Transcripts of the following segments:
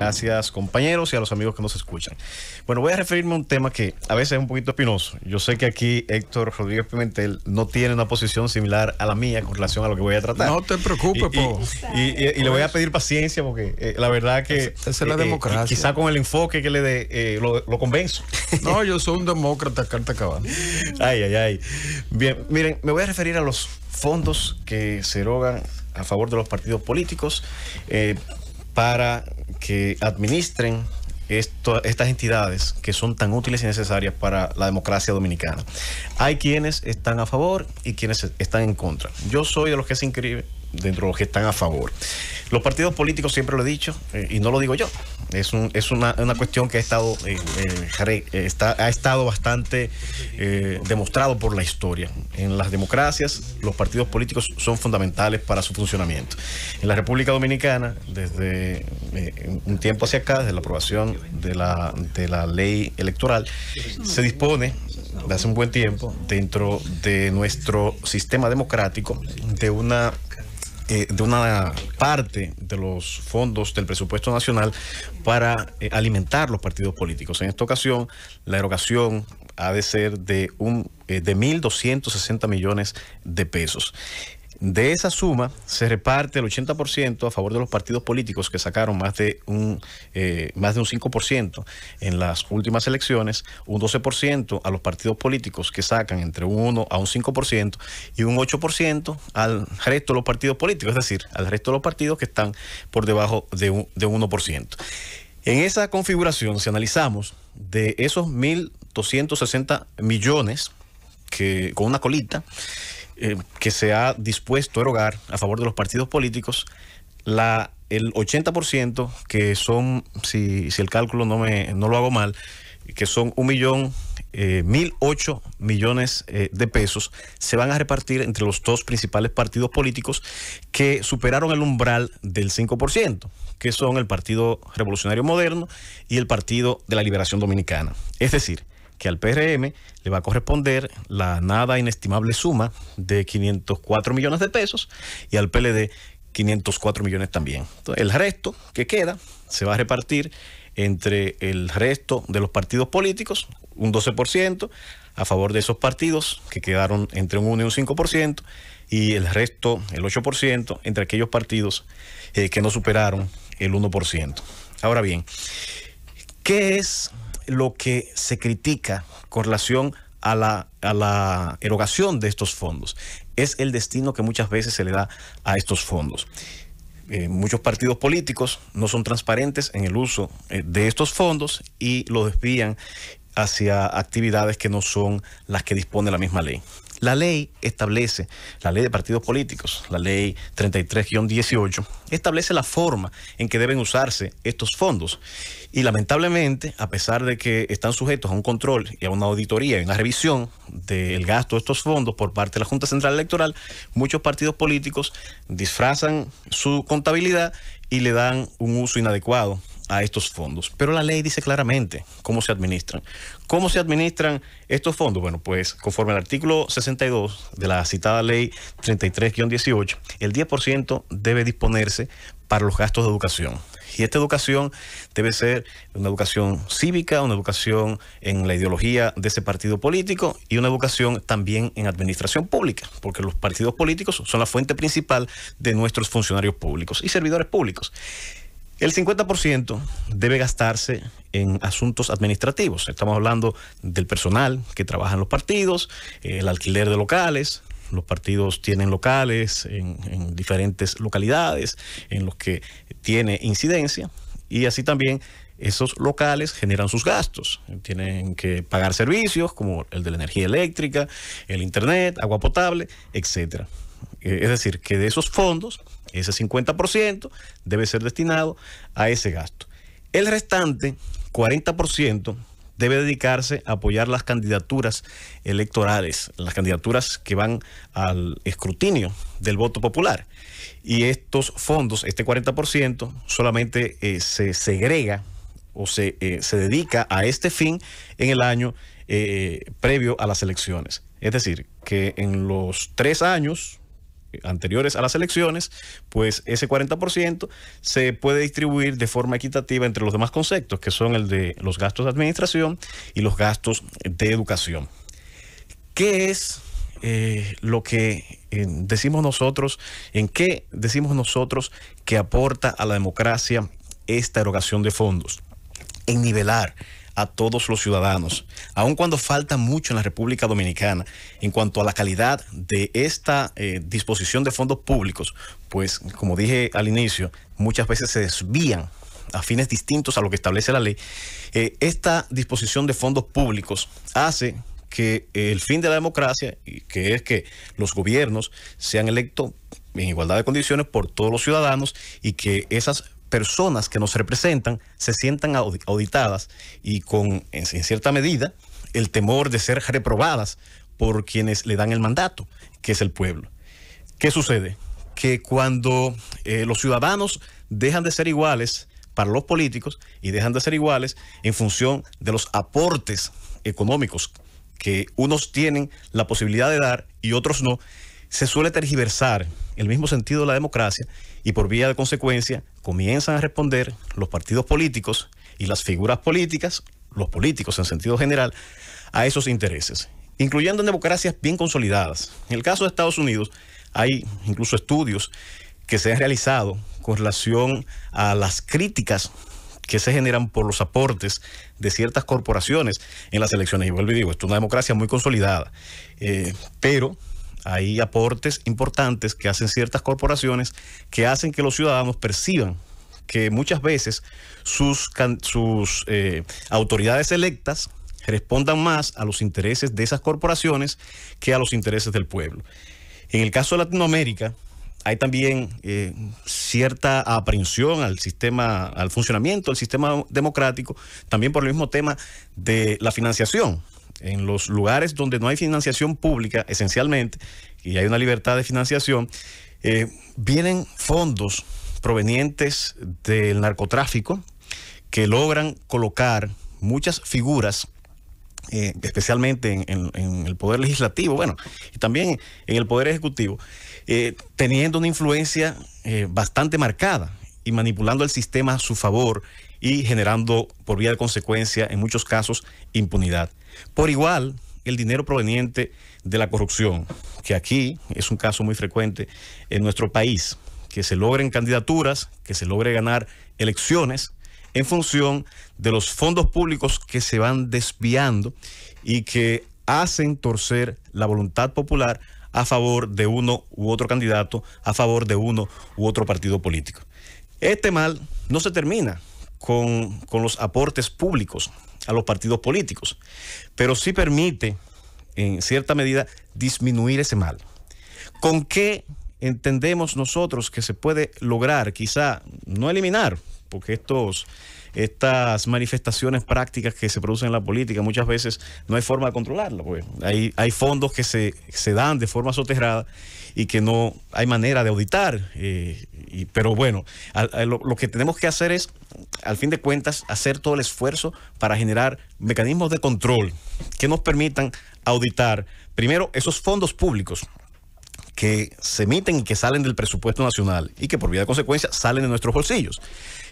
Gracias compañeros y a los amigos que nos escuchan. Bueno, voy a referirme a un tema que a veces es un poquito espinoso. Yo sé que aquí Héctor Rodríguez Pimentel no tiene una posición similar a la mía con relación a lo que voy a tratar. No te preocupes, y, Y, le voy a pedir paciencia porque eh, la verdad que... la eh, eh, democracia. quizá con el enfoque que le dé, lo, convenzo. No, yo soy un demócrata, carta cabal. ay, ay, ay. Bien, miren, me voy a referir a los fondos que se erogan a favor de los partidos políticos para que administren esto, estas entidades que son tan útiles y necesarias para la democracia dominicana. Hay quienes están a favor y quienes están en contra. Yo soy de los que se inscribe dentro de los que están a favor. Los partidos políticos, siempre lo he dicho, eh, y no lo digo yo, es, una, cuestión que ha estado, eh, eh, ha estado bastante demostrado por la historia. En las democracias, los partidos políticos son fundamentales para su funcionamiento. En la República Dominicana, desde un tiempo hacia acá, desde la aprobación de la, de la ley electoral, se dispone de hace un buen tiempo, dentro de nuestro sistema democrático, de una eh, de una parte de los fondos del presupuesto nacional para eh, alimentar los partidos políticos. En esta ocasión, la erogación ha de ser de, un, eh, de 1.260 millones de pesos. De esa suma se reparte el 80% a favor de los partidos políticos que sacaron más de un, eh, más de un 5% en las últimas elecciones, un 12% a los partidos políticos que sacan entre un 1 a un 5% y un 8% al resto de los partidos políticos, es decir, al resto de los partidos que están por debajo de un, 1%. En esa configuración, si analizamos de esos 1.260 millones que, con una colita, eh, que se ha dispuesto a erogar a favor de los partidos políticos la, el 80% que son, si, si el cálculo no, me, no lo hago mal, que son un millón 1.008 eh, millones eh, de pesos se van a repartir entre los dos principales partidos políticos que superaron el umbral del 5%, que son el Partido Revolucionario Moderno y el Partido de la Liberación Dominicana. Es decir, que al PRM le va a corresponder la nada inestimable suma de 504 millones de pesos y al PLD 504 millones también. Entonces, el resto que queda se va a repartir entre el resto de los partidos políticos, un 12%, a favor de esos partidos que quedaron entre un 1 y un 5%, y el resto, el 8%, entre aquellos partidos eh, que no superaron el 1%. Ahora bien, ¿qué es lo que se critica con relación a la, erogación de estos fondos. Es el destino que muchas veces se le da a estos fondos. Eh, muchos partidos políticos no son transparentes en el uso eh, de estos fondos y los desvían hacia actividades que no son las que dispone la misma ley. La ley establece, la ley de partidos políticos, la ley 33-18, establece la forma en que deben usarse estos fondos. Y lamentablemente, a pesar de que están sujetos a un control y a una auditoría y una revisión del gasto de estos fondos por parte de la Junta Central Electoral, muchos partidos políticos disfrazan su contabilidad y le dan un uso inadecuado a estos fondos. Pero la ley dice claramente cómo se administran. ¿Cómo se administran estos fondos? Bueno, pues conforme al artículo 62 de la citada ley 33-18, el 10% debe disponerse para los gastos de educación. Y esta educación debe ser una educación cívica, una educación en la ideología de ese partido político y una educación también en administración pública, porque los partidos políticos son la fuente principal de nuestros funcionarios públicos y servidores públicos. El 50% debe gastarse en asuntos administrativos. Estamos hablando del personal que trabaja en los partidos, el alquiler de locales, los partidos tienen locales en, diferentes localidades en los que tiene incidencia y así también esos locales generan sus gastos. Tienen que pagar servicios como el de la energía eléctrica, el internet, agua potable, etc. Eh, es decir, que de esos fondos ese 50% debe ser destinado a ese gasto. El restante, 40%, debe dedicarse a apoyar las candidaturas electorales, las candidaturas que van al escrutinio del voto popular. Y estos fondos, este 40%, solamente eh, se segrega o se, eh, se, dedica a este fin en el año eh, previo a las elecciones. Es decir, que en los tres años anteriores a las elecciones, pues ese 40% se puede distribuir de forma equitativa entre los demás conceptos, que son el de los gastos de administración y los gastos de educación. ¿Qué es eh, lo que eh, decimos nosotros, en qué decimos nosotros que aporta a la democracia esta erogación de fondos? En nivelar a todos los ciudadanos, aun cuando falta mucho en la República Dominicana en cuanto a la calidad de esta eh, disposición de fondos públicos, pues como dije al inicio, muchas veces se desvían a fines distintos a lo que establece la ley. Eh, esta disposición de fondos públicos hace que el fin de la democracia, que es que los gobiernos sean electos en igualdad de condiciones por todos los ciudadanos y que esas personas que nos representan se sientan auditadas y con, en cierta medida, el temor de ser reprobadas por quienes le dan el mandato, que es el pueblo. ¿Qué sucede? Que cuando eh, los ciudadanos dejan de ser iguales para los políticos y dejan de ser iguales en función de los aportes económicos que unos tienen la posibilidad de dar y otros no, se suele tergiversar el mismo sentido de la democracia y por vía de consecuencia comienzan a responder los partidos políticos y las figuras políticas, los políticos en sentido general, a esos intereses, incluyendo en democracias bien consolidadas. En el caso de Estados Unidos hay incluso estudios que se han realizado con relación a las críticas que se generan por los aportes de ciertas corporaciones en las elecciones. Y vuelvo y digo, esto es una democracia muy consolidada, eh, pero hay aportes importantes que hacen ciertas corporaciones que hacen que los ciudadanos perciban que muchas veces sus, eh, autoridades electas respondan más a los intereses de esas corporaciones que a los intereses del pueblo. En el caso de Latinoamérica, hay también eh, cierta aprehensión al sistema, al funcionamiento del sistema democrático, también por el mismo tema de la financiación en los lugares donde no hay financiación pública, esencialmente, y hay una libertad de financiación, eh, vienen fondos provenientes del narcotráfico que logran colocar muchas figuras eh, especialmente en, el poder legislativo, bueno, y también en el poder ejecutivo, eh, teniendo una influencia bastante marcada y manipulando el sistema a su favor y generando por vía de consecuencia, en muchos casos, impunidad. Por igual, el dinero proveniente de la corrupción, que aquí es un caso muy frecuente en nuestro país, que se logren candidaturas, que se logre ganar elecciones en función de los fondos públicos que se van desviando y que hacen torcer la voluntad popular a favor de uno u otro candidato, a favor de uno u otro partido político. Este mal no se termina con, los aportes públicos a los partidos políticos, pero sí permite, en cierta medida, disminuir ese mal. ¿Con qué entendemos nosotros que se puede lograr, quizá no eliminar, porque estos estas manifestaciones prácticas que se producen en la política. Muchas veces no hay forma de controlarlo, pues hay, hay fondos que se, dan de forma soterrada y que no hay manera de auditar. Eh, y, pero bueno, lo, que tenemos que hacer es, al fin de cuentas, hacer todo el esfuerzo para generar mecanismos de control que nos permitan auditar, primero, esos fondos públicos que se emiten y que salen del presupuesto nacional y que por vía de consecuencia salen de nuestros bolsillos.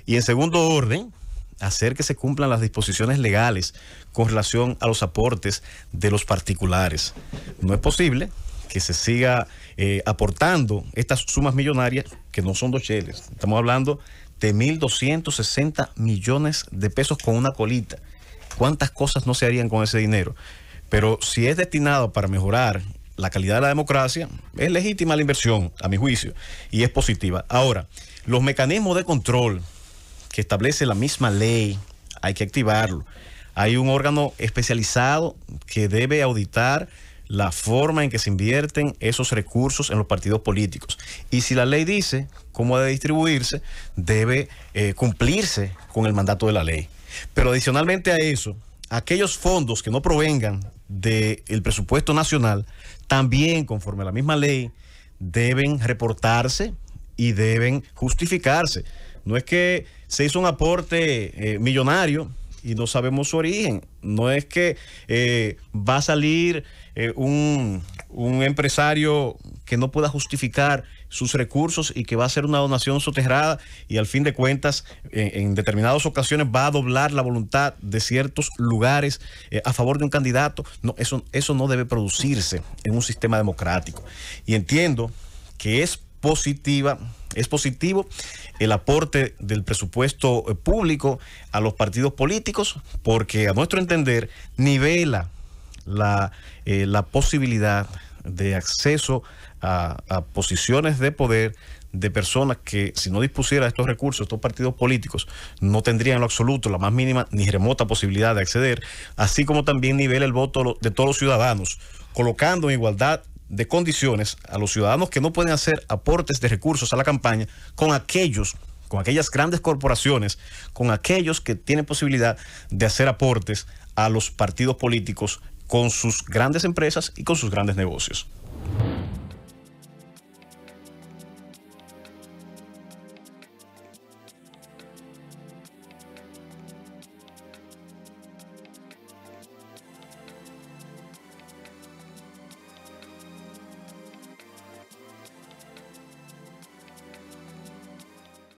Y en segundo orden, hacer que se cumplan las disposiciones legales con relación a los aportes de los particulares. No es posible que se siga eh, aportando estas sumas millonarias que no son dos cheles. Estamos hablando de 1.260 millones de pesos con una colita. ¿Cuántas cosas no se harían con ese dinero? Pero si es destinado para mejorar la calidad de la democracia, es legítima la inversión, a mi juicio, y es positiva. Ahora, los mecanismos de control que establece la misma ley, hay que activarlo. Hay un órgano especializado que debe auditar la forma en que se invierten esos recursos en los partidos políticos. Y si la ley dice cómo debe distribuirse, debe eh, cumplirse con el mandato de la ley. Pero adicionalmente a eso, aquellos fondos que no provengan del presupuesto nacional, también conforme a la misma ley, deben reportarse y deben justificarse. No es que se hizo un aporte eh, millonario y no sabemos su origen. No es que eh, va a salir eh, un, empresario que no pueda justificar sus recursos y que va a hacer una donación soterrada y al fin de cuentas en, determinadas ocasiones va a doblar la voluntad de ciertos lugares a favor de un candidato. No, eso, eso no debe producirse en un sistema democrático. Y entiendo que es positiva es positivo el aporte del presupuesto eh, público a los partidos políticos porque a nuestro entender nivela eh, la, posibilidad de acceso a, a posiciones de poder de personas que si no dispusiera estos recursos, estos partidos políticos, no tendrían en lo absoluto la más mínima ni remota posibilidad de acceder, así como también nivela el voto de todos los ciudadanos, colocando en igualdad de condiciones a los ciudadanos que no pueden hacer aportes de recursos a la campaña con aquellos, con aquellas grandes corporaciones, con aquellos que tienen posibilidad de hacer aportes a los partidos políticos con sus grandes empresas y con sus grandes negocios.